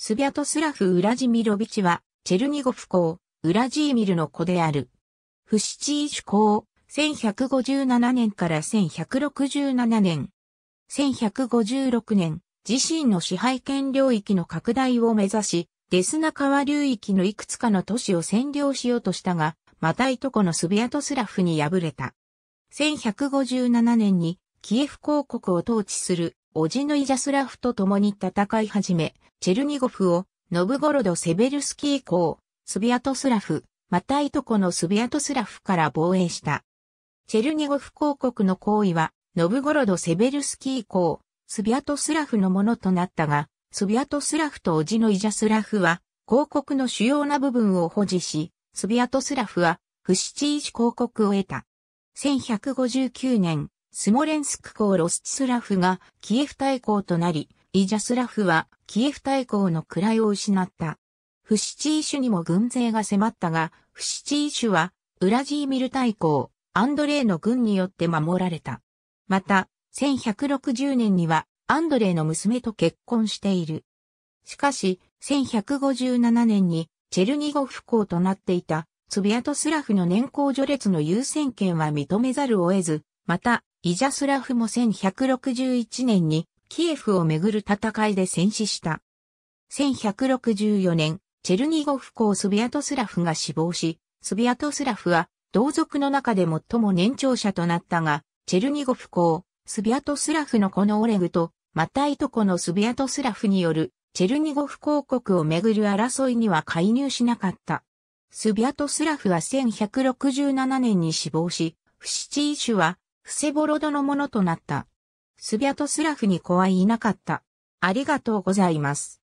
スビャトスラフ・ウラジミロビチは、チェルニゴフ公、ウラジーミルの子である。フシチーシュ公、1157年から1167年。1156年、自身の支配権領域の拡大を目指し、デスナ川流域のいくつかの都市を占領しようとしたが、またいとこのスビアトスラフに敗れた。1157年にキエフ公国を統治するおじのイジャスラフと共に戦い始め、チェルニゴフを、ノブゴロド・セベルスキー公、スビアトスラフ、またいとこのスビアトスラフから防衛した。チェルニゴフ公国の行為は、ノブゴロド・セベルスキー公、スビアトスラフのものとなったが、スビアトスラフとオジのイジャスラフは、公国の主要な部分を保持し、スビアトスラフは、フシチーシ公国を得た。1159年、スモレンスク港ロスチスラフがキエフ大港となり、イジャスラフはキエフ大港の位を失った。フシチーシュにも軍勢が迫ったが、フシチーシュはウラジーミル大港、アンドレイの軍によって守られた。また、1160年にはアンドレイの娘と結婚している。しかし、1157年にチェルニゴフ港となっていたツビアトスラフの年功序列の優先権は認めざるを得ず、また、イジャスラフも1161年にキエフをめぐる戦いで戦死した。1164年、チェルニゴフ公スビアトスラフが死亡し、スビアトスラフは同族の中で最も年長者となったが、チェルニゴフ公、スビアトスラフのこのオレグと、またいとこのスビアトスラフによる、チェルニゴフ公国をめぐる争いには介入しなかった。スビアトスラフは1167年に死亡し、フシチーシュはフセボロドのものとなった。スビャトスラフに子はいなかった。ありがとうございます。